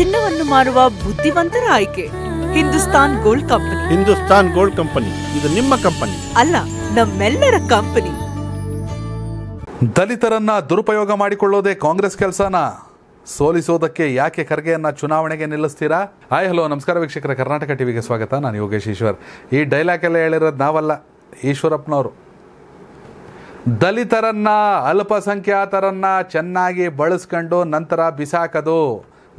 ಚಿನ್ನವನ್ನು ಮಾರುವ ಬುದ್ಧಿವಂತರ ಆಯ್ಕೆ Hindustan gold company Hindustan gold company ಇದು ನಿಮ್ಮ ಕಂಪನಿ ಅಲ್ಲ ನಮ್ಮೆಲ್ಲರ ಕಂಪನಿ ದಲಿತರನ್ನ ದುರುಪಯೋಗ ಮಾಡಿಕೊಳ್ಳೋದೇ ಕಾಂಗ್ರೆಸ್ ಕೆಲಸನಾ ಸೋಲಿಸೋದಕ್ಕೆ ಯಾಕೆ ಖರ್ಗೆಯನ್ನ ಚುನಾವಣೆಗೆ ನಿಲ್ಲಿಸ್ತೀರಾ ಹಾಯ್ ಹಲೋ ನಮಸ್ಕಾರ ವೀಕ್ಷಕರ ಕರ್ನಾಟಕ ಟಿವಿಗೆ ಸ್ವಾಗತ ನಾನು ಯೋಗೇಶ್ ಈಶ್ವರ್ ಈ ಡೈಲಾಗ್ ಎಲ್ಲ ಹೇಳಿರೋದು ನಾವಲ್ಲ ಈಶ್ವರಪ್ಪನವರು ದಲಿತರನ್ನ ಅಲ್ಪಸಂಖ್ಯಾತರನ್ನ ಚೆನ್ನಾಗಿ ಬಳಸ್ಕೊಂಡು ನಂತರ ಬಿಸಾಕದು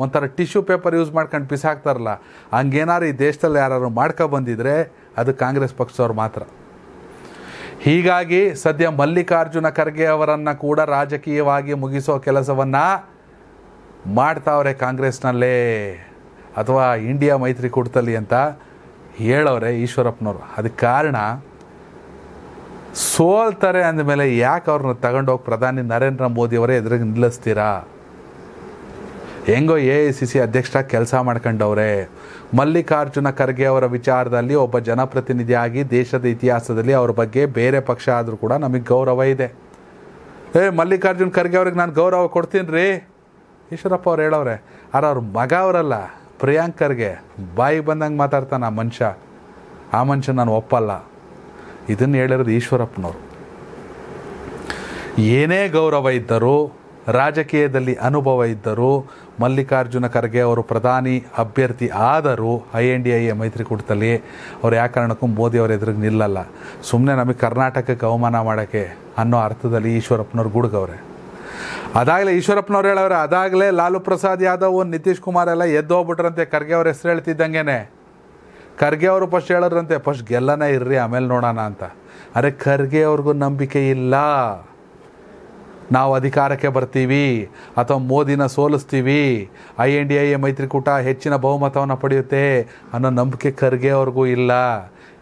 ಒಂಥರ ಟಿಶ್ಯೂ ಪೇಪರ್ ಯೂಸ್ ಮಾಡ್ಕೊಂಡು ಬಿಸಾಕ್ತಾರಲ್ಲ ಹಂಗೇನಾರು ಈ ದೇಶದಲ್ಲಿ ಯಾರು ಬಂದಿದ್ರೆ ಅದು ಕಾಂಗ್ರೆಸ್ ಪಕ್ಷದವ್ರು ಮಾತ್ರ ಹೀಗಾಗಿ ಸದ್ಯ ಮಲ್ಲಿಕಾರ್ಜುನ ಖರ್ಗೆ ಅವರನ್ನು ಕೂಡ ರಾಜಕೀಯವಾಗಿ ಮುಗಿಸೋ ಕೆಲಸವನ್ನು ಮಾಡ್ತಾವ್ರೆ ಕಾಂಗ್ರೆಸ್ನಲ್ಲೇ ಅಥವಾ ಇಂಡಿಯಾ ಮೈತ್ರಿಕೂಟದಲ್ಲಿ ಅಂತ ಹೇಳೋರೆ ಈಶ್ವರಪ್ಪನವರು ಅದಕ್ಕೆ ಕಾರಣ ಸೋಲ್ತಾರೆ ಅಂದಮೇಲೆ ಯಾಕೆ ಅವ್ರನ್ನ ತಗೊಂಡೋಗಿ ಪ್ರಧಾನಿ ನರೇಂದ್ರ ಮೋದಿಯವರೇ ಎದುರಿಗೆ ನಿಲ್ಲಿಸ್ತೀರಾ ಹೆಂಗೋ ಎ ಐ ಸಿ ಸಿ ಅಧ್ಯಕ್ಷರಾಗಿ ಕೆಲಸ ಮಾಡ್ಕೊಂಡವ್ರೆ ಮಲ್ಲಿಕಾರ್ಜುನ ಖರ್ಗೆ ಅವರ ವಿಚಾರದಲ್ಲಿ ಒಬ್ಬ ಜನಪ್ರತಿನಿಧಿಯಾಗಿ ದೇಶದ ಇತಿಹಾಸದಲ್ಲಿ ಅವ್ರ ಬಗ್ಗೆ ಬೇರೆ ಪಕ್ಷ ಆದರೂ ಕೂಡ ನಮಗೆ ಗೌರವ ಇದೆ ಏ ಮಲ್ಲಿಕಾರ್ಜುನ ಖರ್ಗೆ ಅವ್ರಿಗೆ ನಾನು ಗೌರವ ಕೊಡ್ತೀನಿ ರೀ ಈಶ್ವರಪ್ಪ ಅವ್ರು ಹೇಳೋರೆ ಆರ ಅವ್ರ ಮಗ ಅವರಲ್ಲ ಪ್ರಿಯಾಂಕ್ ಖರ್ಗೆ ಬಾಯಿ ಬಂದಂಗೆ ಮಾತಾಡ್ತಾನೆ ಆ ಮನುಷ್ಯ ಆ ಮನುಷ್ಯ ನಾನು ಒಪ್ಪಲ್ಲ ಇದನ್ನು ಹೇಳಿರೋದು ಈಶ್ವರಪ್ಪನವರು ಏನೇ ಗೌರವ ಇದ್ದರೂ ರಾಜಕೀಯದಲ್ಲಿ ಅನುಭವ ಇದ್ದರೂ ಮಲ್ಲಿಕಾರ್ಜುನ ಖರ್ಗೆ ಅವರು ಪ್ರಧಾನಿ ಅಭ್ಯರ್ಥಿ ಆದರೂ I N D I A ಮೈತ್ರಿಕೂಟದಲ್ಲಿ ಅವ್ರು ಯಾವ ಕಾರಣಕ್ಕೂ ಮೋದಿ ಅವರ ಎದುರಿಗೆ ನಿಲ್ಲಲ್ಲ ಸುಮ್ಮನೆ ನಮಗೆ ಕರ್ನಾಟಕಕ್ಕೆ ಅವಮಾನ ಮಾಡೋಕ್ಕೆ ಅನ್ನೋ ಅರ್ಥದಲ್ಲಿ ಈಶ್ವರಪ್ಪನವ್ರು ಗುಡುಗವ್ರೆ ಅದಾಗಲೇ ಈಶ್ವರಪ್ಪನವ್ರು ಹೇಳವ್ರೆ ಅದಾಗಲೇ ಲಾಲು ಪ್ರಸಾದ್ ಯಾದವ್ ನಿತೀಶ್ ಕುಮಾರ್ ಎಲ್ಲ ಎದ್ದು ಹೋಗ್ಬಿಟ್ರಂತೆ ಖರ್ಗೆ ಅವ್ರ ಹೆಸರು ಹೇಳ್ತಿದ್ದಂಗೆ ಖರ್ಗೆ ಅವರು ಫಸ್ಟ್ ಹೇಳೋರಂತೆ ಫಸ್ಟ್ ಗೆಲ್ಲನೇ ಇರ್ರಿ ಆಮೇಲೆ ನೋಡೋಣ ಅಂತ ಅರೆ ಖರ್ಗೆ ಅವ್ರಿಗೂ ನಂಬಿಕೆ ಇಲ್ಲ ನಾವು ಅಧಿಕಾರಕ್ಕೆ ಬರ್ತೀವಿ ಅಥವಾ ಮೋದಿನ ಸೋಲಿಸ್ತೀವಿ I N D I A ಮೈತ್ರಿಕೂಟ ಹೆಚ್ಚಿನ ಬಹುಮತವನ್ನು ಪಡೆಯುತ್ತೆ ಅನ್ನೋ ನಂಬಿಕೆ ಖರ್ಗೆ ಅವ್ರಿಗೂ ಇಲ್ಲ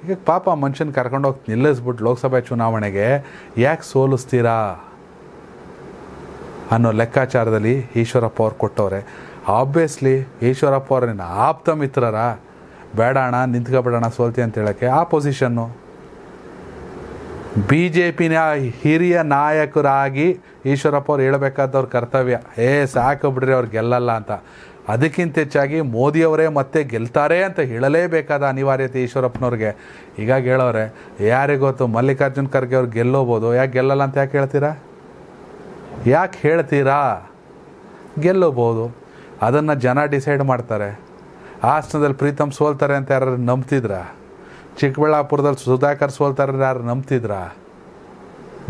ಈಗ ಪಾಪ ಮನುಷ್ಯನ ಕರ್ಕೊಂಡೋಗಿ ನಿಲ್ಲಿಸ್ಬಿಟ್ಟು ಲೋಕಸಭೆ ಚುನಾವಣೆಗೆ ಯಾಕೆ ಸೋಲಿಸ್ತೀರಾ ಅನ್ನೋ ಲೆಕ್ಕಾಚಾರದಲ್ಲಿ ಈಶ್ವರಪ್ಪ ಅವ್ರು ಕೊಟ್ಟವ್ರೆ ಆಬ್ವಿಯಸ್ಲಿ ಈಶ್ವರಪ್ಪ ಅವ್ರನ್ನ ಆಪ್ತ ಮಿತ್ರರ ಬೇಡಣ ನಿಂತ್ಕೊಬೇಡೋಣ ಸೋಲ್ತಿ ಅಂತ ಹೇಳೋಕ್ಕೆ ಆ ಪೊಸಿಷನ್ನು ಬಿ ಜೆ ಪಿನ ಹಿರಿಯ ನಾಯಕರಾಗಿ ಈಶ್ವರಪ್ಪ ಅವ್ರು ಹೇಳಬೇಕಾದವ್ರ ಕರ್ತವ್ಯ ಏ ಸಾಕು ಬಿಡ್ರಿ ಅವ್ರು ಗೆಲ್ಲಲ್ಲ ಅಂತ ಅದಕ್ಕಿಂತ ಹೆಚ್ಚಾಗಿ ಮೋದಿಯವರೇ ಮತ್ತೆ ಗೆಲ್ತಾರೆ ಅಂತ ಹೇಳಲೇಬೇಕಾದ ಅನಿವಾರ್ಯತೆ ಈಶ್ವರಪ್ಪನವ್ರಿಗೆ ಹೀಗಾಗಿ ಹೇಳೋರೆ ಯಾರಿಗೊತ್ತು ಮಲ್ಲಿಕಾರ್ಜುನ್ ಖರ್ಗೆ ಅವ್ರು ಗೆಲ್ಲೋಬೋದು ಯಾಕೆ ಗೆಲ್ಲಲ್ಲ ಅಂತ ಯಾಕೆ ಹೇಳ್ತೀರಾ ಯಾಕೆ ಹೇಳ್ತೀರಾ ಗೆಲ್ಲೋಬೋದು ಅದನ್ನು ಜನ ಡಿಸೈಡ್ ಮಾಡ್ತಾರೆ ಆಸನದಲ್ಲಿ ಪ್ರೀತಮ್ ಸೋಲ್ತಾರೆ ಅಂತ ಯಾರು ನಂಬ್ತಿದ್ರಾ ಚಿಕ್ಕಬಳ್ಳಾಪುರದಲ್ಲಿ ಸುಧಾಕರ್ ಸೋಲ್ತಾರೆ ಯಾರು ನಂಬ್ತಿದ್ರ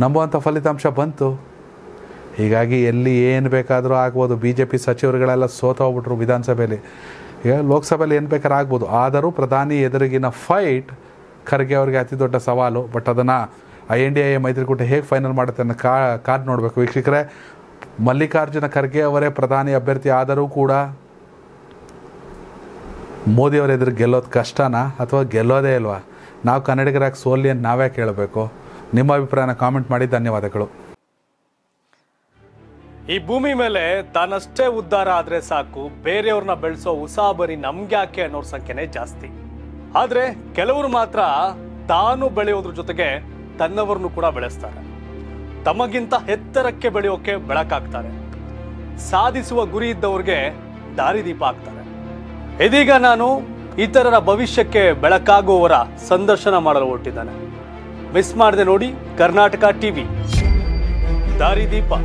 ನಂಬುವಂಥ ಫಲಿತಾಂಶ ಬಂತು ಹೀಗಾಗಿ ಎಲ್ಲಿ ಏನು ಬೇಕಾದರೂ ಆಗ್ಬೋದು ಬಿ ಜೆ ಪಿ ಸಚಿವರುಗಳೆಲ್ಲ ಸೋತೋಗ್ಬಿಟ್ರು ವಿಧಾನಸಭೆಯಲ್ಲಿ ಈಗ ಲೋಕಸಭೆಯಲ್ಲಿ ಏನು ಬೇಕಾದ್ರೂ ಆಗ್ಬೋದು ಆದರೂ ಪ್ರಧಾನಿ ಎದುರಿಗಿನ ಫೈಟ್ ಖರ್ಗೆ ಅವರಿಗೆ ಅತಿ ದೊಡ್ಡ ಸವಾಲು ಬಟ್ ಅದನ್ನು ಐ ಎನ್ ಡಿ ಎ ಮೈತ್ರಿಕೂಟ ಹೇಗೆ ಫೈನಲ್ ಮಾಡುತ್ತೆ ಅನ್ನೋ ಕಾ ಕಾರ್ಡ್ ನೋಡಬೇಕು ವೀಕ್ಷಕರೇ ಮಲ್ಲಿಕಾರ್ಜುನ ಖರ್ಗೆ ಅವರೇ ಪ್ರಧಾನಿ ಅಭ್ಯರ್ಥಿ ಆದರೂ ಕೂಡ ಮೋದಿಯವ್ರ ಎದುರು ಗೆಲ್ಲೋದು ಕಷ್ಟನಾ ಅಥವಾ ಗೆಲ್ಲೋದೇ ಇಲ್ವಾ ನಾವು ಕನ್ನಡಿಗರಾಗಿ ಸೋಲಿ ಅಂತ ನಾವ್ಯಾಕೆ ಹೇಳಬೇಕು ನಿಮ್ಮ ಅಭಿಪ್ರಾಯನ ಕಾಮೆಂಟ್ ಮಾಡಿ ಧನ್ಯವಾದಗಳು ಈ ಭೂಮಿ ಮೇಲೆ ತಾನಷ್ಟೇ ಉದ್ಧಾರ ಆದ್ರೆ ಸಾಕು ಬೇರೆಯವ್ರನ್ನ ಬೆಳೆಸೋ ಉಸಾಬರಿ ನಮ್ಗ್ಯಾಕೆ ಅನ್ನೋರ್ ಸಂಖ್ಯೆನೇ ಜಾಸ್ತಿ ಆದ್ರೆ ಕೆಲವರು ಮಾತ್ರ ತಾನು ಬೆಳೆಯೋದ್ರ ಜೊತೆಗೆ ತನ್ನವರನ್ನು ಕೂಡ ಬೆಳೆಸ್ತಾರೆ ತಮಗಿಂತ ಎತ್ತರಕ್ಕೆ ಬೆಳೆಯೋಕೆ ಬೆಳಕಾಗ್ತಾರೆ ಸಾಧಿಸುವ ಗುರಿ ಇದ್ದವ್ರಿಗೆ ದಾರಿದೀಪ ಆಗ್ತಾರೆ ಇದೀಗ ನಾನು ಇತರರ ಭವಿಷ್ಯಕ್ಕೆ ಬೆಳಕಾಗುವವರ ಸಂದರ್ಶನ ಮಾಡಲು ಹೊರಟಿದ್ದಾನೆ ಮಿಸ್ ಮಾಡದೆ ನೋಡಿ ಕರ್ನಾಟಕ ಟಿವಿ ದಾರಿದೀಪ